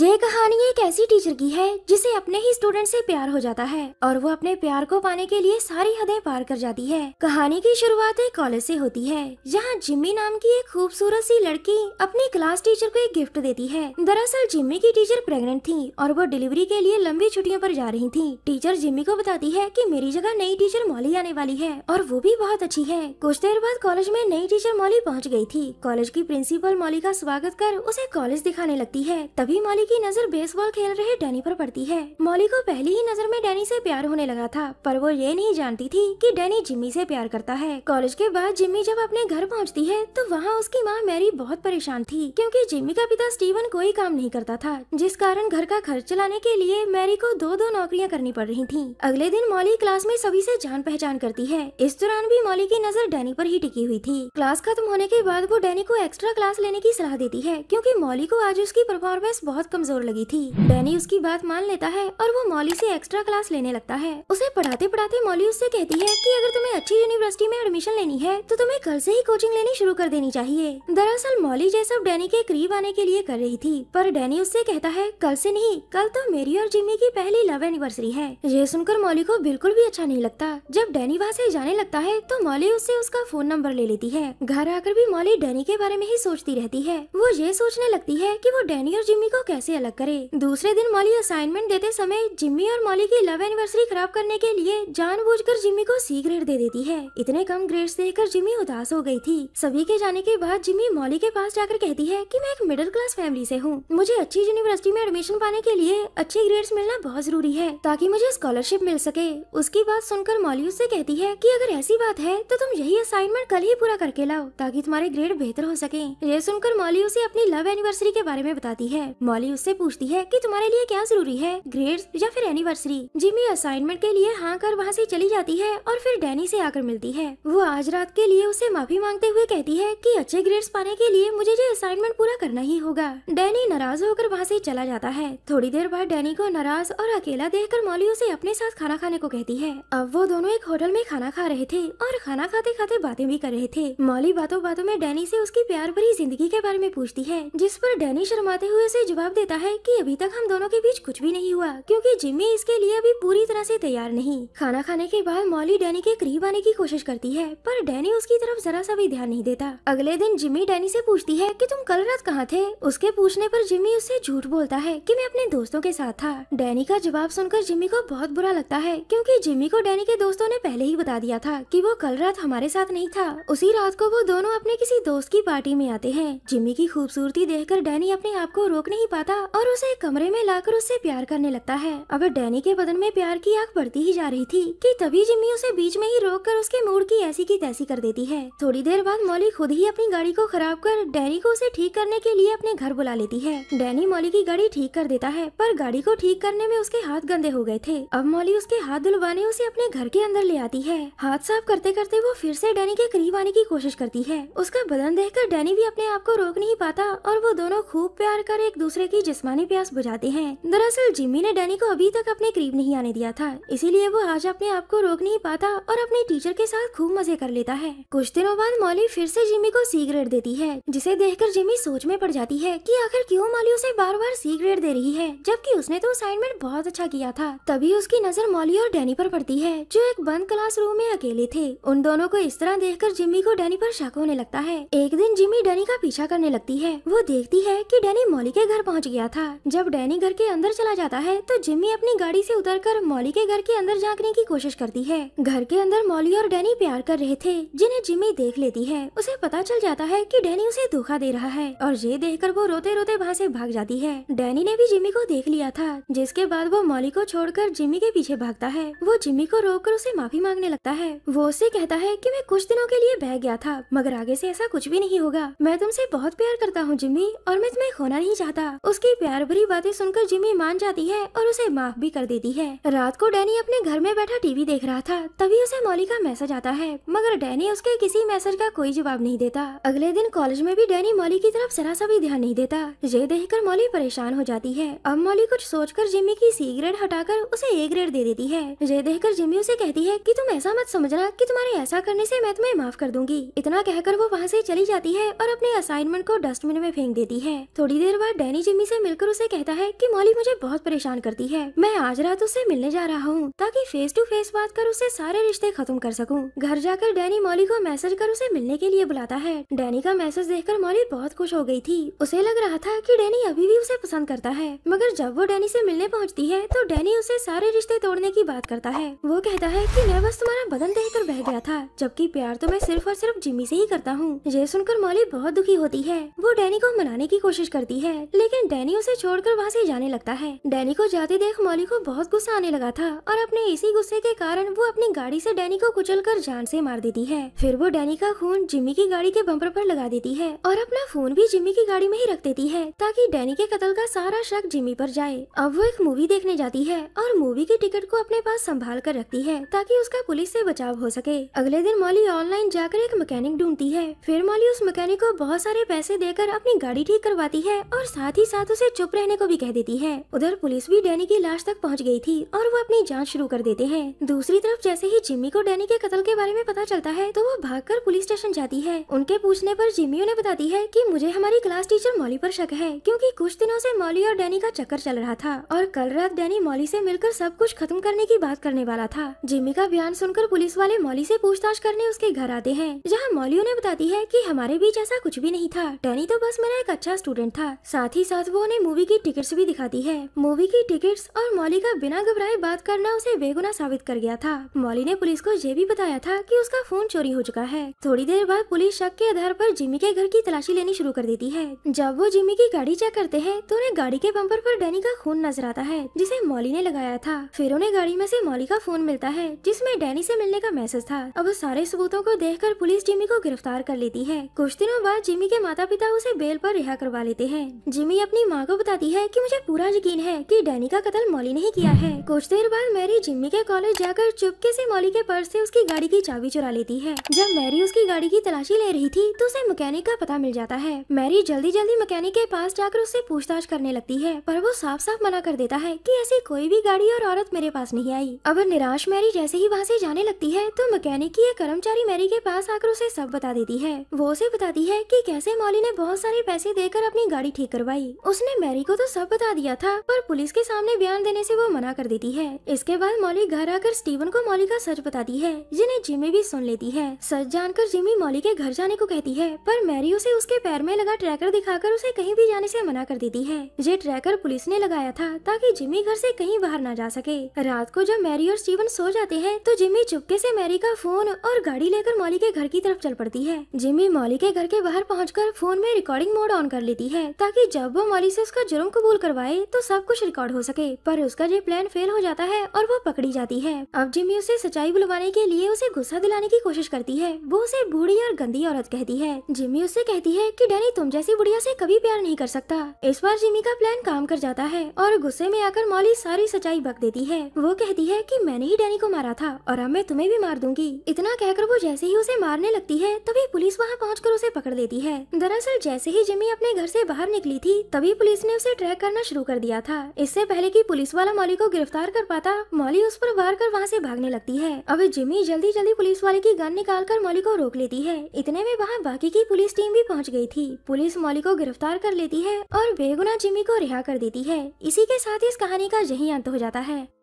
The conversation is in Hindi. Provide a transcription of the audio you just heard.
ये कहानी एक ऐसी टीचर की है जिसे अपने ही स्टूडेंट से प्यार हो जाता है और वो अपने प्यार को पाने के लिए सारी हदें पार कर जाती है कहानी की शुरुआत एक कॉलेज से होती है जहाँ जिम्मी नाम की एक खूबसूरत सी लड़की अपनी क्लास टीचर को एक गिफ्ट देती है दरअसल जिम्मी की टीचर प्रेगनेंट थी और वो डिलीवरी के लिए लंबी छुट्टियों पर जा रही थी टीचर जिम्मी को बताती है की मेरी जगह नई टीचर मौली आने वाली है और वो भी बहुत अच्छी है कुछ देर बाद कॉलेज में नई टीचर मौली पहुँच गयी थी कॉलेज की प्रिंसिपल मौली का स्वागत कर उसे कॉलेज दिखाने लगती है तभी मौली मॉली की नजर बेसबॉल खेल रहे डैनी पर पड़ती है मॉली को पहली ही नजर में डैनी से प्यार होने लगा था पर वो ये नहीं जानती थी कि डैनी जिम्मी से प्यार करता है कॉलेज के बाद जिम्मी जब अपने घर पहुंचती है तो वहाँ उसकी माँ मैरी बहुत परेशान थी क्योंकि जिम्मी का पिता स्टीवन कोई काम नहीं करता था जिस कारण घर का खर्च चलाने के लिए मैरी को दो दो नौकरियाँ करनी पड़ रही थी अगले दिन मॉली क्लास में सभी से जान पहचान करती है इस दौरान भी मॉली की नजर डैनी पर ही टिकी हुई थी क्लास खत्म होने के बाद वो डैनी को एक्स्ट्रा क्लास लेने की सलाह देती है क्योंकि मॉली को आज उसकी परफॉर्मेंस बहुत कमजोर लगी थी डैनी उसकी बात मान लेता है और वो मौली से एक्स्ट्रा क्लास लेने लगता है उसे पढ़ाते पढ़ाते मौली उससे कहती है कि अगर तुम्हें अच्छी यूनिवर्सिटी में एडमिशन लेनी है तो तुम्हें कल से ही कोचिंग लेनी शुरू कर देनी चाहिए दरअसल मौली जैसा डैनी के करीब आने के लिए कर रही थी पर डैनी उससे कहता है कल से नहीं कल तो मेरी और जिम्मी की पहली लव एनिवर्सरी है ये सुनकर मौली को बिल्कुल भी अच्छा नहीं लगता जब डैनी वहाँ से जाने लगता है तो मौली उससे उसका फोन नंबर ले लेती है घर आकर भी मौली डैनी के बारे में ही सोचती रहती है वो ये सोचने लगती है की वो डैनी और जिम्मी को कैसे कैसे अलग करे दूसरे दिन मॉली असाइनमेंट देते समय जिम्मी और मॉली की लव एनिवर्सरी खराब करने के लिए जानबूझकर जिम्मी को सी ग्रेड दे देती है इतने कम ग्रेड्स देखकर जिम्मी उदास हो गई थी सभी के जाने के बाद जिम्मी मॉली के पास जाकर कहती है कि मैं एक मिडिल क्लास फैमिली से हूँ मुझे अच्छी यूनिवर्सिटी में एडमिशन पाने के लिए अच्छे ग्रेड्स मिलना बहुत जरूरी है ताकि मुझे स्कॉलरशिप मिल सके उसकी बात सुनकर मॉली उससे कहती है कि अगर ऐसी बात है तो तुम यही असाइनमेंट कल ही पूरा करके लाओ ताकि तुम्हारे ग्रेड बेहतर हो सके ये सुनकर मॉली उसे अपनी लव एनिवर्सरी के बारे में बताती है मॉली जिमी उससे पूछती है कि तुम्हारे लिए क्या जरूरी है ग्रेड्स या फिर एनिवर्सरी जिमी असाइनमेंट के लिए हाँ कर वहाँ से चली जाती है और फिर डैनी से आकर मिलती है वो आज रात के लिए उसे माफी मांगते हुए कहती है कि अच्छे ग्रेड्स पाने के लिए मुझे ये असाइनमेंट पूरा करना ही होगा डैनी नाराज होकर वहाँ से चला जाता है थोड़ी देर बाद डैनी को नाराज और अकेला देख कर मौली उसे अपने साथ खाना खाने को कहती है अब वो दोनों एक होटल में खाना खा रहे थे और खाना खाते खाते बातें भी कर रहे थे मौली बातों बातों में डैनी से उसकी प्यार भरी जिंदगी के बारे में पूछती है जिस पर डैनी शर्माते हुए उसे जवाब जवाब देता है कि अभी तक हम दोनों के बीच कुछ भी नहीं हुआ क्योंकि जिम्मी इसके लिए अभी पूरी तरह से तैयार नहीं खाना खाने के बाद मौली डैनी के करीब आने की कोशिश करती है पर डैनी उसकी तरफ जरा सा भी ध्यान नहीं देता अगले दिन जिम्मी डैनी से पूछती है कि तुम कल रात कहाँ थे उसके पूछने पर जिम्मी उससे झूठ बोलता है की मैं अपने दोस्तों के साथ था डैनी का जवाब सुनकर जिम्मी को बहुत बुरा लगता है क्यूँकी जिम्मी को डैनी के दोस्तों ने पहले ही बता दिया था की वो कल रात हमारे साथ नहीं था उसी रात को वो दोनों अपने किसी दोस्त की पार्टी में आते हैं जिम्मी की खूबसूरती देखकर डैनी अपने आप को रोक नहीं पा आता और उसे कमरे में लाकर उससे प्यार करने लगता है अगर डैनी के बदन में प्यार की आग बढ़ती ही जा रही थी कि तभी जिम्मी उसे बीच में ही रोक कर उसके मूड की ऐसी की तैसी कर देती है थोड़ी देर बाद मौली खुद ही अपनी गाड़ी को खराब कर डैनी को उसे ठीक करने के लिए अपने घर बुला लेती है डैनी मौली की गाड़ी ठीक कर देता है पर गाड़ी को ठीक करने में उसके हाथ गंदे हो गए थे अब मौली उसके हाथ धुलवाने उसे अपने घर के अंदर ले आती है हाथ साफ करते करते वो फिर से डैनी के करीब आने की कोशिश करती है उसका बदन कर डैनी भी अपने आप को रोक नहीं पाता और वो दोनों खूब प्यार कर एक दूसरे की जिसमानी प्यास बुझाते हैं दरअसल जिम्मी ने डैनी को अभी तक अपने करीब नहीं आने दिया था इसीलिए वो आज अपने आप को रोक नहीं पाता और अपने टीचर के साथ खूब मजे कर लेता है कुछ दिनों बाद मौली फिर से जिम्मी को सिगरेट देती है जिसे देखकर जिम्मी सोच में पड़ जाती है कि आखिर क्यों मौली उसे बार बार सिगरेट दे रही है जबकि उसने तो असाइनमेंट बहुत अच्छा किया था तभी उसकी नजर मौली और डैनी पर पड़ती है जो एक बंद क्लास रूम में अकेले थे उन दोनों को इस तरह कर जिम्मी को डैनी पर शक होने लगता है एक दिन जिम्मी डैनी का पीछा करने लगती है वो देखती है की डैनी मौली के घर पहुँच पहुंच गया था जब डैनी घर के अंदर चला जाता है तो जिम्मी अपनी गाड़ी से उतरकर मौली के घर के अंदर झाँकने की कोशिश करती है घर के अंदर मौली और डैनी प्यार कर रहे थे जिन्हें जिम्मी देख लेती है उसे पता चल जाता है की डैनी उसे धोखा दे रहा है और ये कर वो रोते रोते वहाँ ऐसी भाग जाती है डैनी ने भी जिम्मी को देख लिया था जिसके बाद वो मौली को कर जिम्मी के पीछे भागता है वो जिम्मी को रोक कर उसे माफी मांगने लगता है वो उसे कहता है की मैं कुछ दिनों के लिए बह गया था मगर आगे ऐसी ऐसा कुछ भी नहीं होगा मैं तुमसे बहुत प्यार करता हूँ जिम्मी और मैं तुम्हें खोना नहीं चाहता उसकी प्यार भरी बातें सुनकर जिमी मान जाती है और उसे माफ भी कर देती है रात को डैनी अपने घर में बैठा टीवी देख रहा था तभी उसे मौली का मैसेज आता है मगर डैनी उसके किसी मैसेज का कोई जवाब नहीं देता अगले दिन कॉलेज में भी डैनी मौली की तरफ सरासा भी ध्यान नहीं देता ये देखकर मौली परेशान हो जाती है अब मौली कुछ सोचकर जिमी की सी ग्रेड हटाकर उसे ए ग्रेड दे देती है ये देखकर जिमी उसे कहती है कि तुम ऐसा मत समझना कि तुम्हारे ऐसा करने से मैं तुम्हें माफ कर दूंगी इतना कहकर वो वहाँ से चली जाती है और अपने असाइनमेंट को डस्टबिन में फेंक देती है थोड़ी देर बाद डैनी जिम्मी पत्नी से मिलकर उसे कहता है कि मौली मुझे बहुत परेशान करती है मैं आज रात उसे मिलने जा रहा हूँ ताकि फेस टू फेस बात कर उसे सारे रिश्ते खत्म कर सकूँ घर जाकर डैनी मौली को मैसेज कर उसे मिलने के लिए बुलाता है डैनी का मैसेज कर मौली बहुत खुश हो गयी थी उसे लग रहा था की डैनी अभी भी उसे पसंद करता है मगर जब वो डैनी ऐसी मिलने पहुँचती है तो डैनी उसे सारे रिश्ते तोड़ने की बात करता है वो कहता है की मैं बस तुम्हारा बदन देख बह गया था जबकि प्यार तो मैं सिर्फ और सिर्फ जिम्मी ऐसी ही करता हूँ ये सुनकर मौली बहुत दुखी होती है वो डैनी को मनाने की कोशिश करती है लेकिन डैनी उसे छोड़कर वहाँ से जाने लगता है डैनी को जाते देख मौली को बहुत गुस्सा आने लगा था और अपने इसी गुस्से के कारण वो अपनी गाड़ी से डैनी को कुचलकर जान से मार देती है फिर वो डैनी का खून जिम्मी की गाड़ी के बम्पर पर लगा देती है और अपना फोन भी जिम्मी की गाड़ी में ही रख देती है ताकि डैनी के कत्ल का सारा शक जिम्मी पर जाए अब वो एक मूवी देखने जाती है और मूवी की टिकट को अपने पास संभाल कर रखती है ताकि उसका पुलिस ऐसी बचाव हो सके अगले दिन मौली ऑनलाइन जाकर एक मैकेनिक ढूंढती है फिर मौली उस मैकेनिक को बहुत सारे पैसे देकर अपनी गाड़ी ठीक करवाती है और साथ ही साथ तो साथ उसे चुप रहने को भी कह देती है उधर पुलिस भी डैनी की लाश तक पहुँच गयी थी और वो अपनी जाँच शुरू कर देते हैं दूसरी तरफ जैसे ही जिम्मी को डैनी के कत्ल के बारे में पता चलता है तो वो भागकर पुलिस स्टेशन जाती है उनके पूछने पर जिम्मी उन्हें बताती है कि मुझे हमारी क्लास टीचर मौली पर शक है क्योंकि कुछ दिनों से मौली और डैनी का चक्कर चल रहा था और कल रात डैनी मौली से मिलकर सब कुछ खत्म करने की बात करने वाला था जिम्मी का बयान सुनकर पुलिस वाले मौली से पूछताछ करने उसके घर आते हैं जहाँ मौली उन्हें बताती है की हमारे बीच ऐसा कुछ भी नहीं था डैनी तो बस मेरा एक अच्छा स्टूडेंट था साथ ही साथ साथ वो उन्हें मूवी की टिकट्स भी दिखाती है मूवी की टिकट्स और मौली का बिना घबराए बात करना उसे बेगुना साबित कर गया था मौली ने पुलिस को यह भी बताया था कि उसका फोन चोरी हो चुका है थोड़ी देर बाद पुलिस शक के आधार पर जिमी के घर की तलाशी लेनी शुरू कर देती है जब वो जिमी की गाड़ी चेक करते हैं तो उन्हें गाड़ी के बंपर आरोप डैनी का खून नजर आता है जिसे मौली ने लगाया था फिर उन्हें गाड़ी में ऐसी मौली का फोन मिलता है जिसमे डैनी ऐसी मिलने का मैसेज था अब सारे सबूतों को देख पुलिस जिमी को गिरफ्तार कर लेती है कुछ दिनों बाद जिमी के माता पिता उसे बेल पर रिहा करवा लेते हैं जिमी अपनी माँ को बताती है कि मुझे पूरा यकीन है कि डैनी का कत्ल मौली ने ही किया है कुछ देर बाद मैरी जिम्मी के कॉलेज जाकर चुपके से मौली के पर्स से उसकी गाड़ी की चाबी चुरा लेती है जब मैरी उसकी गाड़ी की तलाशी ले रही थी तो उसे मैकेनिक का पता मिल जाता है मैरी जल्दी जल्दी मैकेनिक के पास जाकर उससे पूछताछ करने लगती है पर वो साफ साफ मना कर देता है की ऐसी कोई भी गाड़ी और औरत मेरे पास नहीं आई अब निराश मैरी जैसे ही वहाँ ऐसी जाने लगती है तो मैकेनिक की एक कर्मचारी मैरी के पास आकर उसे सब बता देती है वो उसे बताती है की कैसे मौली ने बहुत सारे पैसे देकर अपनी गाड़ी ठीक करवाई उसने मैरी को तो सब बता दिया था पर पुलिस के सामने बयान देने से वो मना कर देती है इसके बाद मौली घर आकर स्टीवन को मौली का सच बताती है जिन्हें जिमी भी सुन लेती है सच जानकर जिमी मौली के घर जाने को कहती है पर मैरी उसे उसके पैर में लगा ट्रैकर दिखाकर उसे कहीं भी जाने से मना कर देती है ये ट्रैकर पुलिस ने लगाया था ताकि जिमी घर से कहीं बाहर ना जा सके रात को जब मैरी और स्टीवन सो जाते हैं तो जिमी चुपके से मैरी का फोन और गाड़ी लेकर मौली के घर की तरफ चल पड़ती है जिमी मौली के घर के बाहर पहुँच फोन में रिकॉर्डिंग मोड ऑन कर लेती है ताकि जब वो मौली से उसका जुर्म कबूल करवाए तो सब कुछ रिकॉर्ड हो सके पर उसका ये प्लान फेल हो जाता है और वो पकड़ी जाती है अब जिमी उसे सच्चाई बुलवाने के लिए उसे गुस्सा दिलाने की कोशिश करती है वो उसे बूढ़ी और गंदी औरत कहती है जिमी उससे कहती है की डैनी तुम जैसी बुढ़िया से कभी प्यार नहीं कर सकता इस बार जिमी का प्लान काम कर जाता है और गुस्से में आकर मौली सारी सच्चाई बक देती है वो कहती है की मैंने ही डैनी को मारा था और अब मैं तुम्हें भी मार दूंगी इतना कहकर वो जैसे ही उसे मारने लगती है तभी पुलिस वहाँ पहुँच उसे पकड़ लेती है दरअसल जैसे ही जिमी अपने घर ऐसी बाहर निकली थी तब तभी पुलिस ने उसे ट्रैक करना शुरू कर दिया था इससे पहले कि पुलिस वाला मौली को गिरफ्तार कर पाता मौली उस पर वार कर वहाँ से भागने लगती है अब जिमी जल्दी जल्दी पुलिस वाले की गन निकाल कर मौली को रोक लेती है इतने में वहाँ बाकी की पुलिस टीम भी पहुँच गयी थी पुलिस मौली को गिरफ्तार कर लेती है और बेगुना जिमी को रिहा कर देती है इसी के साथ इस कहानी का यही अंत हो जाता है